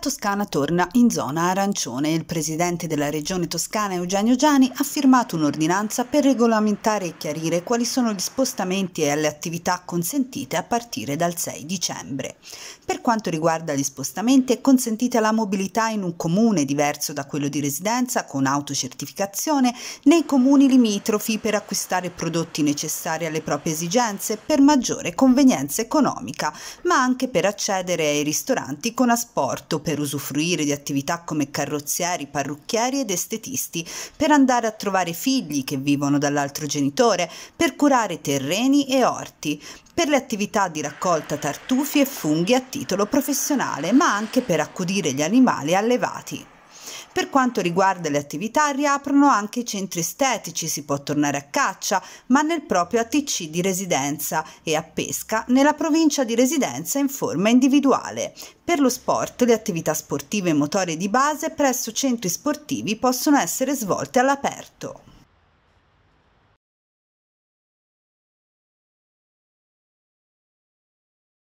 Toscana torna in zona arancione. Il presidente della regione toscana Eugenio Giani ha firmato un'ordinanza per regolamentare e chiarire quali sono gli spostamenti e le attività consentite a partire dal 6 dicembre. Per quanto riguarda gli spostamenti è consentita la mobilità in un comune diverso da quello di residenza con autocertificazione nei comuni limitrofi per acquistare prodotti necessari alle proprie esigenze per maggiore convenienza economica, ma anche per accedere ai ristoranti con asporto per usufruire di attività come carrozzieri, parrucchieri ed estetisti, per andare a trovare figli che vivono dall'altro genitore, per curare terreni e orti, per le attività di raccolta tartufi e funghi a titolo professionale, ma anche per accudire gli animali allevati. Per quanto riguarda le attività, riaprono anche i centri estetici, si può tornare a caccia, ma nel proprio ATC di residenza e a pesca nella provincia di residenza in forma individuale. Per lo sport, le attività sportive motorie di base presso centri sportivi possono essere svolte all'aperto.